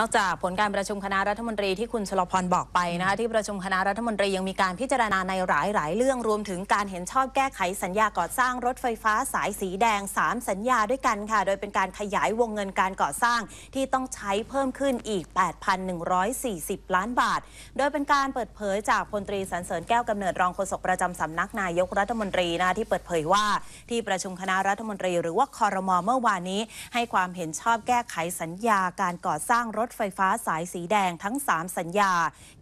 นอกจากผลการประชุมคณะรัฐมนตรีที่คุณชลพรบอกไปนะคะที่ประชุมคณะรัฐมนตรียังมีการพิจารณาในหลายหลายเรื่องรวมถึงการเห็นชอบแก้ไขสัญญาก่อสร้างรถไฟฟ้าสายสีแดง 3 สัญญาด้วยกันค่ะโดยเป็นการขยายวงเงินการก่อสร้าง ที่ต้องใช้เพิ่มขึ้นอีก 8,140 ล้านบาท โดยเป็นการเปิดเผยจากพลตรีสรรเสริญแก้วกำเนิดรองโฆษกประจำสำนักนายกรัฐมนตรีนะที่เปิดเผยว่า ที่ประชุมคณะรัฐมนตรีหรือว่าคอรมอเมื่อวานนี้ ให้ความเห็นชอบแก้ไขสัญญา การก่อสร้างรถถไฟฟ้าสายสีแดงทั้ง 3 สัญญา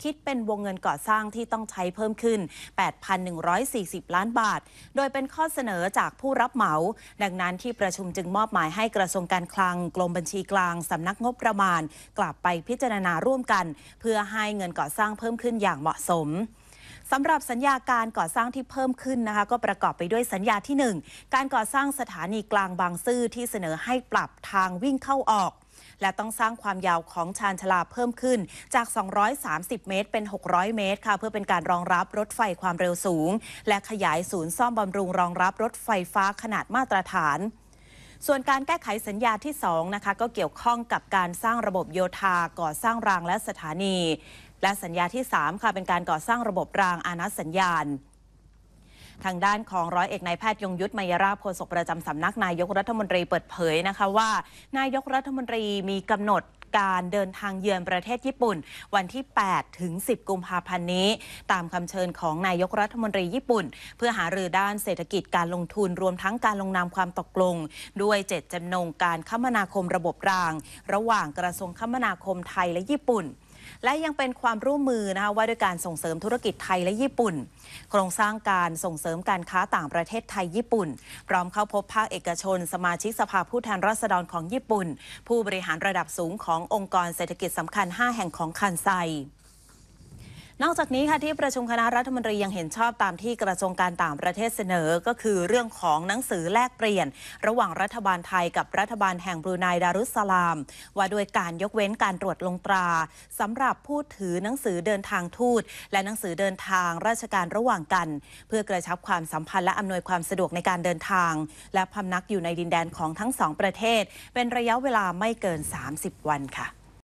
คิดเป็นวงเงินก่อสร้างที่ต้องใช้เพิ่มขึ้น 8,140 ล้านบาท โดยเป็นข้อเสนอจากผู้รับเหมา ดังนั้นที่ประชุมจึงมอบหมายให้กระทรวงการคลังกรมบัญชีกลางสำนักงบประมาณ กลับไปพิจารณาร่วมกัน เพื่อให้เงินก่อสร้างเพิ่มขึ้นอย่างเหมาะสม สำหรับสัญญาการก่อสร้างที่เพิ่มขึ้นนะคะ ก็ประกอบไปด้วยสัญญาที่ 1 การก่อสร้างสถานีกลางบางซื่อที่เสนอให้ปรับทางวิ่งเข้าออกและต้องสร้างความยาวของชานชลาเพิ่มขึ้น จาก 230 เมตร เป็น 600 เมตรค่ะเพื่อเป็นการรองรับรถไฟความเร็วสูง และขยายศูนย์ซ่อมบำรุงรองรับรถไฟฟ้าขนาดมาตรฐาน ส่วนการแก้ไขสัญญาที่2นะคะก็เกี่ยวข้องกับการสร้างระบบโยธาก่อสร้างรางและสถานี และสัญญาที่ 3 ค่ะเป็นการก่อสร้างระบบรางอานัสัญญาณทางด้านของร้อยเอกนายแพทย์ยงยุทธมยราโฆษกประจำสำนัก นายกรัฐมนตรีเปิดเผยนะคะว่า นายกรัฐมนตรีมีกำหนดการเดินทางเยือนประเทศญี่ปุ่น วันที่ 8 ถึง 10 กุมภาพันธ์นี้ ตามคำเชิญของนายกรัฐมนตรีญี่ปุ่น เพื่อหารือด้านเศรษฐกิจการลงทุนรวมทั้งการลงนามความตกลง ด้วยเจตจำนงการคมนาคมระบบราง ระหว่างกระทรวงคมนาคมไทยและญี่ปุ่นและยังเป็นความร่วมมือนะคะว่าด้วยการส่งเสริมธุรกิจไทยและญี่ปุ่น โครงสร้างการส่งเสริมการค้าต่างประเทศไทยญี่ปุ่น พร้อมเข้าพบภาคเอกชน สมาชิกสภาผู้แทนราษฎรของญี่ปุ่น ผู้บริหารระดับสูงขององค์กรเศรษฐกิจสำคัญ 5 แห่งของคันไซนอกจากนี้ค่ะที่ประชุมคณะรัฐมนตรียังเห็นชอบตามที่กระทรวงการต่างประเทศเสนอก็คือเรื่องของหนังสือแลกเปลี่ยน ระหว่างรัฐบาลไทยกับรัฐบาลแห่งบรูไนดารุสลาม ว่าด้วยการยกเว้นการตรวจลงตรา สำหรับผู้ถือหนังสือเดินทางทูต และหนังสือเดินทาง ราชการระหว่างกัน เพื่อกระชับความสัมพันธ์และอำนวยความสะดวกในการเดินทาง และพำนักอยู่ในดินแดนของทั้งสองประเทศ เป็นระยะเวลาไม่เกิน 30 วันค่ะ